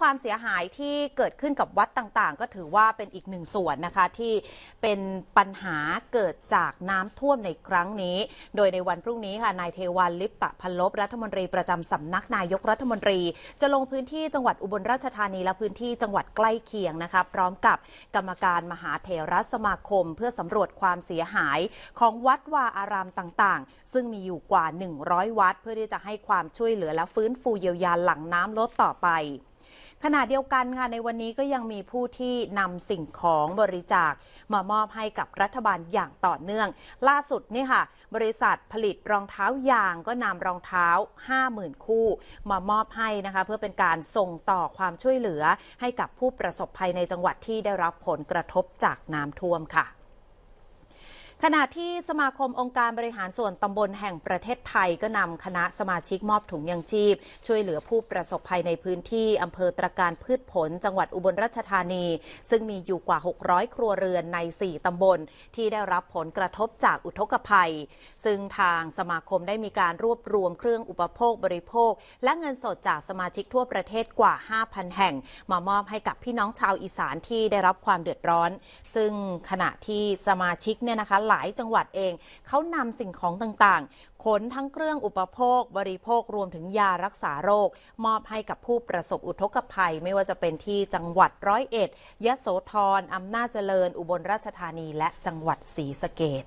ความเสียหายที่เกิดขึ้นกับวัดต่างๆ ก็ถือว่าเป็นอีกหนึ่งส่วนนะคะ ที่เป็นปัญหาเกิดจากน้ำท่วมในครั้งนี้ โดยในวันพรุ่งนี้ค่ะนายเทวันลิปตะพันลบรัฐมนตรีประจำสำนักนายกรัฐมนตรี จะลงพื้นที่จังหวัดอุบลราชธานีและพื้นที่จังหวัดใกล้เคียงนะคะพร้อมกับกรรมการมหาเถรสมาคม เพื่อสำรวจความเสียหาย ของวัดวาอารามต่างๆ ซึ่งมีอยู่กว่า 100วัดเพื่อที่จะให้ความช่วยเหลือและฟื้นฟูเยียวยาหลังน้ำลดต่อไปขณะเดียวกันค่ะในวันนี้ก็ยังมีผู้ที่นำสิ่งของบริจาค มามอบให้กับรัฐบาลอย่างต่อเนื่อง ล่าสุดนี่ค่ะบริษัทผลิตรองเท้ายางก็นำรองเท้า 50,000 คู่มามอบให้นะคะเพื่อเป็นการส่งต่อความช่วยเหลือให้กับผู้ประสบภัยในจังหวัดที่ได้รับผลกระทบจากน้ำท่วมค่ะขณะที่สมาคมองค์การบริหารส่วนตำบลแห่งประเทศไทย ก็นำคณะสมาชิกมอบถุงยังชีพ ช่วยเหลือผู้ประสบภัยในพื้นที่อำเภอตรการพืชผลจังหวัดอุบลราชธานี ซึ่งมีอยู่กว่า 600 ครัวเรือนใน 4ตำบลที่ได้รับผลกระทบจากอุทกภัย ซึ่งทางสมาคมได้มีการรวบรวมเครื่องอุปโภคบริโภค และเงินสดจากสมาชิกทั่วประเทศกว่า5,000แห่ง มามอบให้กับพี่น้องชาวอีสานที่ได้รับความเดือดร้อน ซึ่งขณะที่สมาชิกเนี่ยนะคะหลายจังหวัดเอง เขานำสิ่งของต่างๆ ขนทั้งเครื่องอุปโภค บริโภครวมถึงยารักษาโรค มอบให้กับผู้ประสบอุทกภัยไม่ว่าจะเป็นที่จังหวัดร้อยเอ็ดยะโสธรอำนาจเจริญ อุบลราชธานีและจังหวัดศรีสะเกด